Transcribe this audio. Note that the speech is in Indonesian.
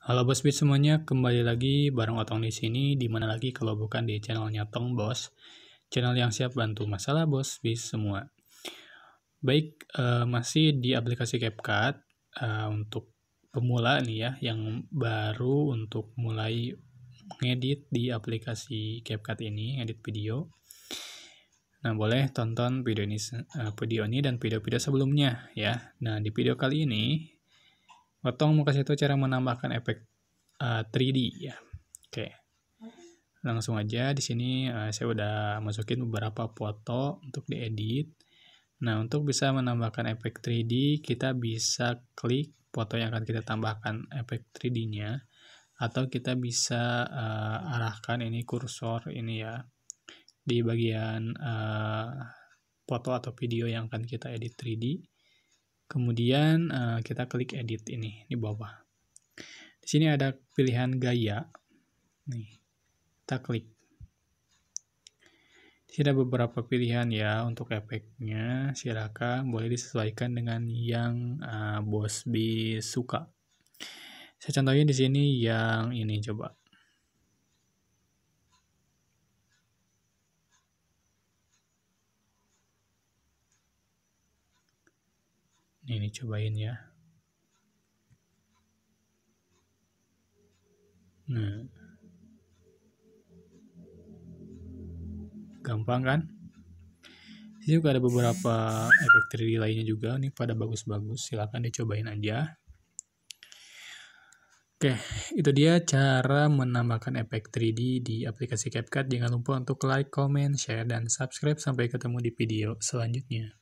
Halo Bos Beat semuanya, kembali lagi bareng Otong di sini, di mana lagi kalau bukan di channelnya Tong Bos, channel yang siap bantu masalah Bos Beat semua. Baik, uh, masih di aplikasi CapCut uh, untuk pemula nih ya, yang baru untuk mulai ngedit di aplikasi CapCut ini, edit video. Nah, boleh tonton video ini, uh, video ini dan video-video sebelumnya ya. Nah, di video kali ini Potong muka kasih cara menambahkan efek uh, eh, 3D ya. Oke. Langsung aja di sini uh, saya udah masukin beberapa foto untuk diedit. Nah, untuk bisa menambahkan efek 3D, kita bisa klik foto yang akan kita tambahkan efek 3D-nya atau kita bisa uh, arahkan ini kursor ini ya di bagian uh, foto atau video yang akan kita edit 3D Kemudian uh, kita klik edit ini di bawah. Di sini ada pilihan gaya. Nih, kita klik. Di sini ada beberapa pilihan ya untuk efeknya. Silakan boleh disesuaikan dengan yang uh, B suka. Saya contohnya di sini yang ini coba. ini cobain ya nah gampang kan ini juga ada beberapa efek 3D lainnya juga nih pada bagus-bagus silahkan dicobain aja Oke, itu dia cara menambahkan efek 3D di aplikasi CapCut. Jangan lupa untuk like, comment, share, dan subscribe. Sampai ketemu di video selanjutnya.